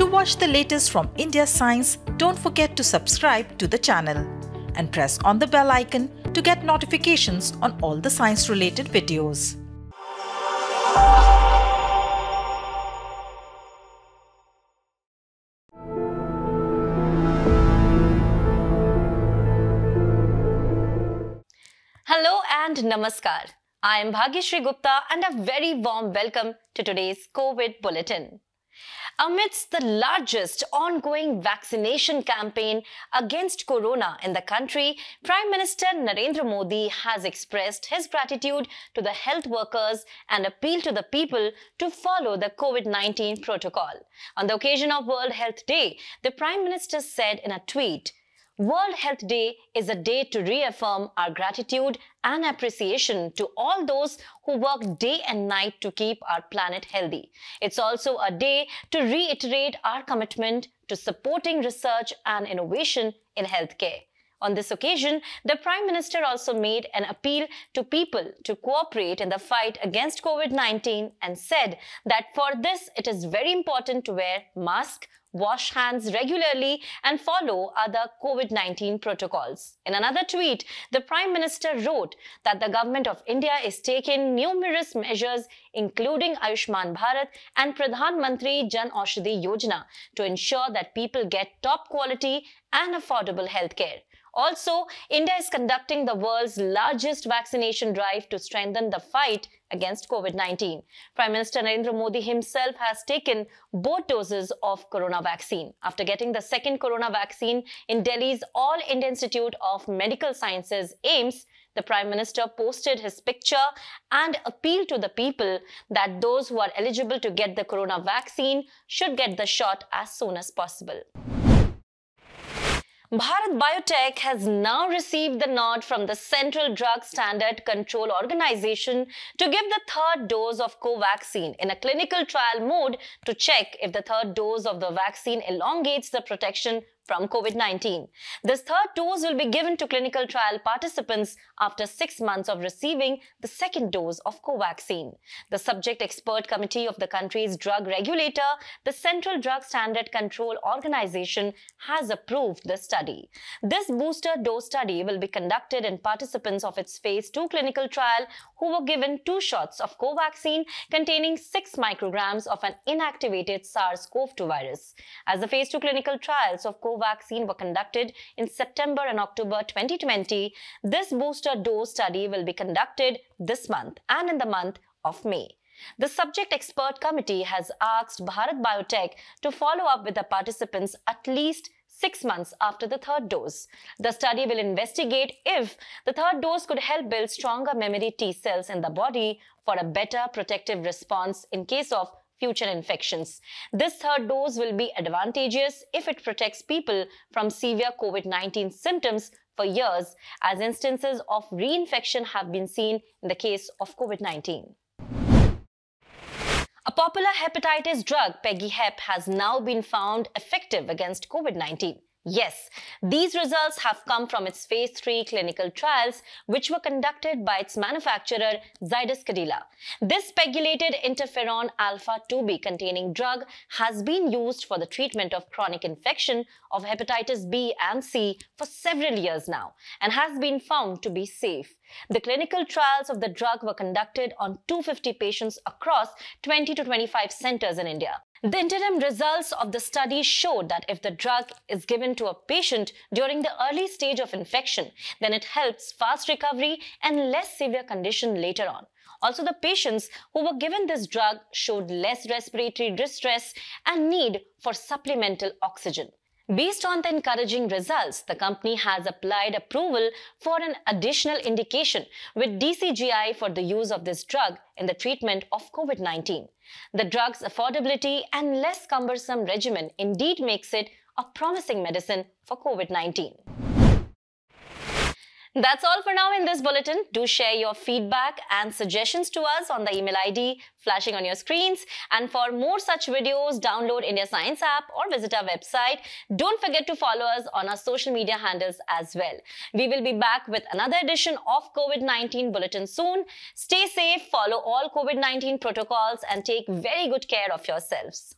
To watch the latest from India Science, don't forget to subscribe to the channel and press on the bell icon to get notifications on all the science related videos. Hello and Namaskar. I am Bhagyashri Gupta and a very warm welcome to today's COVID Bulletin amidst the largest ongoing vaccination campaign against corona in the country, Prime Minister Narendra Modi has expressed his gratitude to the health workers and appealed to the people to follow the COVID-19 protocol. On the occasion of World Health Day, the Prime Minister said in a tweet, World Health Day is a day to reaffirm our gratitude and appreciation to all those who work day and night to keep our planet healthy. It's also a day to reiterate our commitment to supporting research and innovation in healthcare. On this occasion, the Prime Minister also made an appeal to people to cooperate in the fight against COVID-19 and said that for this, it is very important to wear mask, wash hands regularly and follow other COVID-19 protocols. In another tweet, the Prime Minister wrote that the government of India is taking numerous measures including Ayushman Bharat and Pradhan Mantri Jan Aushadhi Yojana to ensure that people get top quality and affordable healthcare. Also, India is conducting the world's largest vaccination drive to strengthen the fight against COVID-19. Prime Minister Narendra Modi himself has taken both doses of corona vaccine. After getting the second corona vaccine in Delhi's All India Institute of Medical Sciences, AIMS, the Prime Minister posted his picture and appealed to the people that those who are eligible to get the corona vaccine should get the shot as soon as possible. Bharat Biotech has now received the nod from the Central Drug Standard Control Organization to give the third dose of Covaxin in a clinical trial mode to check if the third dose of the vaccine elongates the protection from COVID-19. This third dose will be given to clinical trial participants after six months of receiving the second dose of Covaxin. The subject expert committee of the country's drug regulator, the Central Drug Standard Control Organization, has approved the study. This booster dose study will be conducted in participants of its phase 2 clinical trial who were given two shots of Covaxin containing 6 micrograms of an inactivated SARS-CoV-2 virus. As the phase 2 clinical trials of Covaxin vaccine were conducted in September and October 2020, this booster dose study will be conducted this month and in the month of May. The subject expert committee has asked Bharat Biotech to follow up with the participants at least six months after the third dose. The study will investigate if the third dose could help build stronger memory T cells in the body for a better protective response in case of future infections. This third dose will be advantageous if it protects people from severe COVID-19 symptoms for years as instances of reinfection have been seen in the case of COVID-19. A popular hepatitis drug, Hep, has now been found effective against COVID-19. Yes, these results have come from its phase 3 clinical trials, which were conducted by its manufacturer, Zydus Cadila. This speculated interferon alpha 2b containing drug has been used for the treatment of chronic infection of hepatitis B and C for several years now and has been found to be safe. The clinical trials of the drug were conducted on 250 patients across 20 to 25 centers in India. The interim results of the study showed that if the drug is given to a patient during the early stage of infection, then it helps fast recovery and less severe condition later on. Also, the patients who were given this drug showed less respiratory distress and need for supplemental oxygen. Based on the encouraging results, the company has applied approval for an additional indication with DCGI for the use of this drug in the treatment of COVID 19. The drug's affordability and less cumbersome regimen indeed makes it a promising medicine for COVID 19. That's all for now in this bulletin. Do share your feedback and suggestions to us on the email ID flashing on your screens. And for more such videos, download India Science app or visit our website. Don't forget to follow us on our social media handles as well. We will be back with another edition of COVID-19 bulletin soon. Stay safe, follow all COVID-19 protocols and take very good care of yourselves.